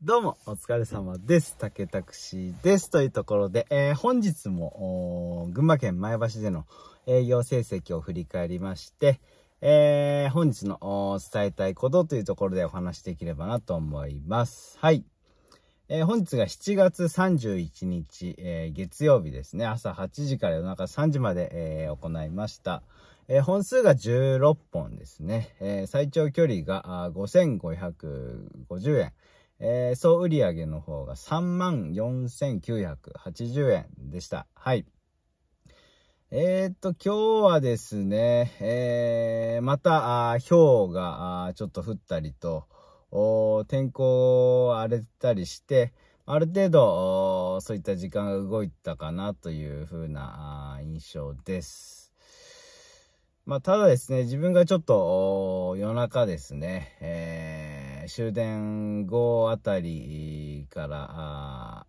どうも、お疲れ様です。竹タクシーです。というところで、えー、本日も、群馬県前橋での営業成績を振り返りまして、えー、本日の伝えたいことというところでお話しできればなと思います。はい。えー、本日が7月31日、えー、月曜日ですね。朝8時から夜中3時まで、えー、行いました。えー、本数が16本ですね。えー、最長距離が5550円。えー、総売上の方が34,980円でした。はい。えー、っと、今日はですね、えー、また、あ氷がちょっと降ったりと、天候荒れたりして、ある程度、そういった時間が動いたかなというふうな印象です。まあ、ただですね、自分がちょっと夜中ですね、えー終電後あたりから、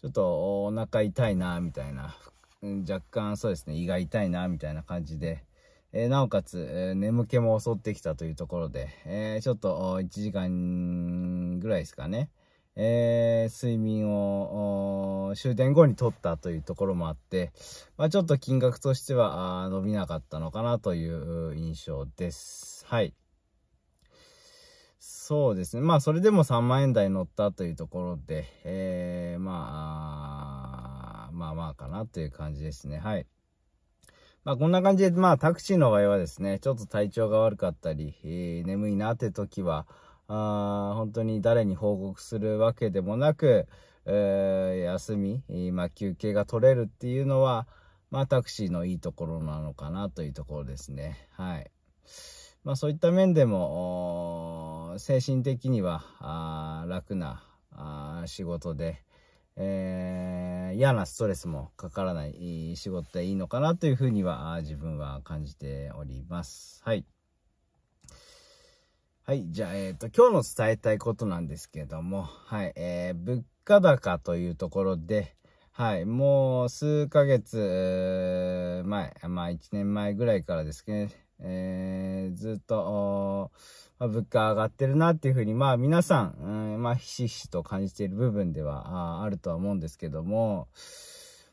ちょっとお腹痛いな、みたいな、若干そうですね、胃が痛いな、みたいな感じで、えー、なおかつ、えー、眠気も襲ってきたというところで、えー、ちょっと1時間ぐらいですかね、え睡眠を終電後に取ったというところもあって、まあ、ちょっと金額としては伸びなかったのかなという印象です。はい。そうですね。まあ、それでも3万円台乗ったというところで、えー、まあ、まあまあかなという感じですね。はい。まあ、こんな感じで、まあ、タクシーの場合はですね、ちょっと体調が悪かったり、えー、眠いなって時は、あ本当に誰に報告するわけでもなく、えー、休み、まあ、休憩が取れるっていうのは、まあ、タクシーのいいところなのかなというところですね。はい。まあ、そういった面でも、精神的には楽な仕事で、えー、嫌なストレスもかからない仕事でいいのかなというふうには自分は感じております。はい。はい。じゃあ、えっ、ー、と、今日の伝えたいことなんですけども、はい。えー、物価高というところで、はい。もう数ヶ月前、まあ1年前ぐらいからですね、えー、ずっと、まあ、物価上がってるなっていうふうに、まあ皆さん、うん、まあひしひしと感じている部分ではああるとは思うんですけども、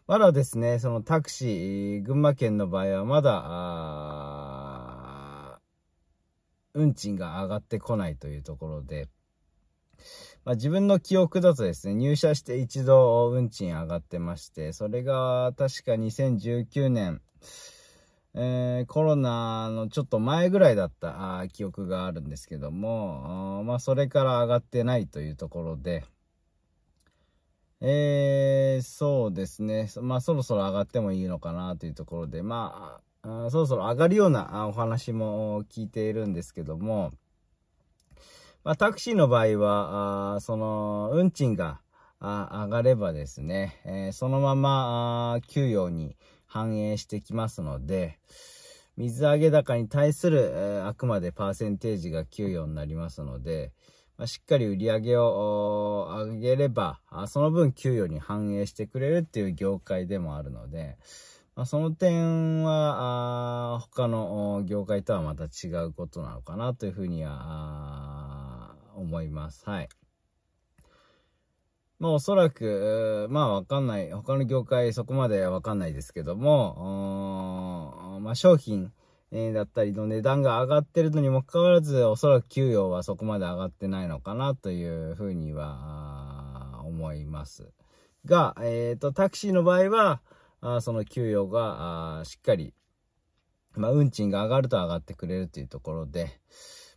まだですね、そのタクシー、群馬県の場合はまだ、運賃が上がってこないというところで、まあ、自分の記憶だとですね、入社して一度運賃上がってまして、それが確か2019年、えー、コロナのちょっと前ぐらいだった記憶があるんですけども、まあ、それから上がってないというところで、えー、そうですね。まあ、そろそろ上がってもいいのかなというところで、まあ、あそろそろ上がるようなお話も聞いているんですけども、まあ、タクシーの場合は、あその、運賃が上がればですね、えー、そのまま給与に、反映してきますので、水揚げ高に対する、あくまでパーセンテージが給与になりますので、まあ、しっかり売り上げを上げれば、その分給与に反映してくれるっていう業界でもあるので、まあ、その点は、他の業界とはまた違うことなのかなというふうには思います。はい。まあおそらく、まあわかんない。他の業界そこまでわかんないですけども、まあ商品、えだったりの値段が上がってるのにもかかわらず、おそらく給与はそこまで上がってないのかなというふうには思います。が、えっ、ー、と、タクシーの場合は、あその給与がしっかり、まあ、運賃が上がると上がってくれるというところで、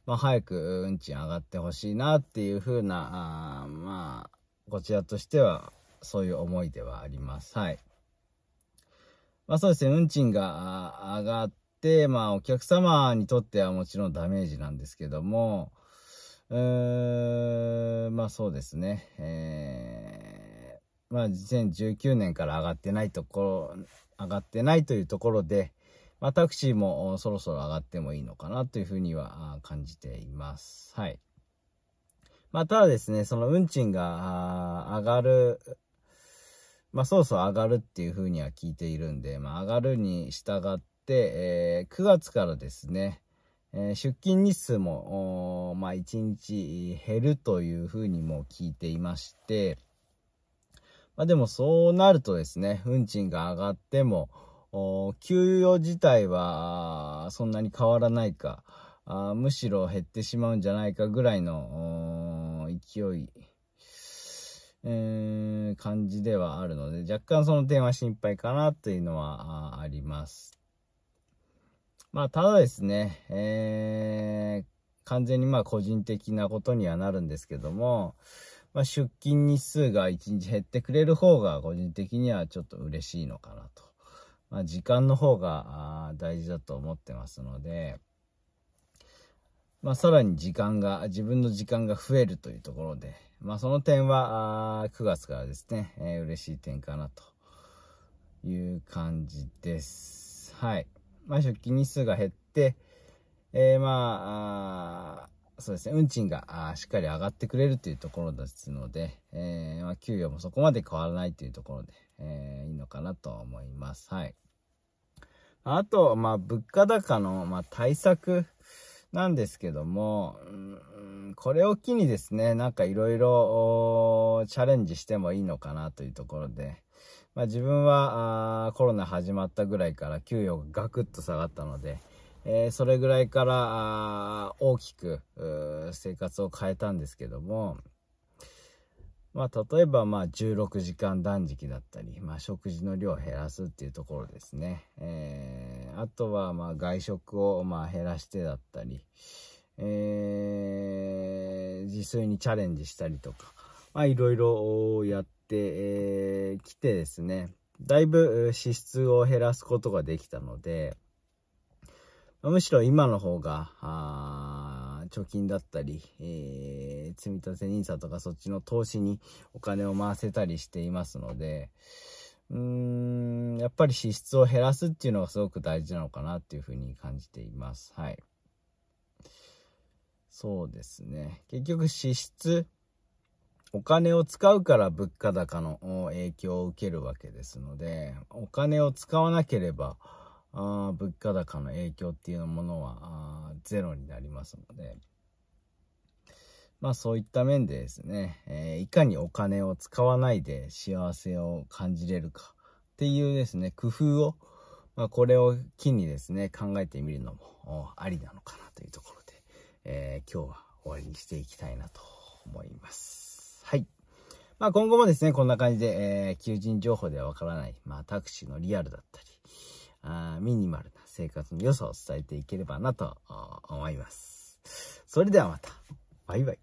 まあ、早く運賃上がってほしいなっていうふうな、あまあ、こちらとしては、そういう思いではあります。はい。まあそうですね、運賃が上がって、まあお客様にとってはもちろんダメージなんですけども、うーん、まあそうですね、えー、まあ2019年から上がってないところ、上がってないというところで、まあタクシーもそろそろ上がってもいいのかなというふうには感じています。はい。まただですね、その運賃が上がる、まあ、そろそろ上がるっていうふうには聞いているんで、まあ、上がるに従って、えー、9月からですね、えー、出勤日数も、まあ、1日減るというふうにも聞いていまして、まあ、でもそうなるとですね、運賃が上がっても、給与自体はそんなに変わらないか、あむしろ減ってしまうんじゃないかぐらいの勢い、えー、感じではあるので、若干その点は心配かなというのはああります。まあ、ただですね、えー、完全にまあ個人的なことにはなるんですけども、まあ、出勤日数が1日減ってくれる方が個人的にはちょっと嬉しいのかなと。まあ、時間の方が大事だと思ってますので、まあ、さらに時間が、自分の時間が増えるというところで、まあ、その点は、9月からですね、えー、嬉しい点かなという感じです。はい。まあ、食器日数が減って、えー、まあ、そうですね、運賃がしっかり上がってくれるというところですので、えー、まあ、給与もそこまで変わらないというところで、えー、いいのかなと思います。はい。あと、まあ、物価高の、まあ、対策。なんですけども、これを機にですね、なんかいろいろチャレンジしてもいいのかなというところで、まあ、自分はコロナ始まったぐらいから給与がガクッと下がったので、えー、それぐらいから大きく生活を変えたんですけども、まあ、例えば、まあ、16時間断食だったり、まあ、食事の量を減らすっていうところですね。えー、あとは、まあ、外食を、まあ、減らしてだったり、えー、自炊にチャレンジしたりとか、まいろいろやってきてですね、だいぶ支出を減らすことができたので、むしろ今の方が、貯金だったり、えー、積立 NISA とかそっちの投資にお金を回せたりしていますので、うーん、やっぱり支出を減らすっていうのがすごく大事なのかなっていうふうに感じています。はい。そうですね。結局支出、お金を使うから物価高の影響を受けるわけですので、お金を使わなければ、あ物価高の影響っていうものはゼロになりますので、まあそういった面でですね、えー、いかにお金を使わないで幸せを感じれるかっていうですね、工夫を、まあ、これを機にですね、考えてみるのもありなのかなというところで、えー、今日は終わりにしていきたいなと思います。はい。まあ今後もですね、こんな感じで、えー、求人情報ではわからない、まあタクシーのリアルだったり、あミニマルな生活の良さを伝えていければなと思います。それではまた。バイバイ。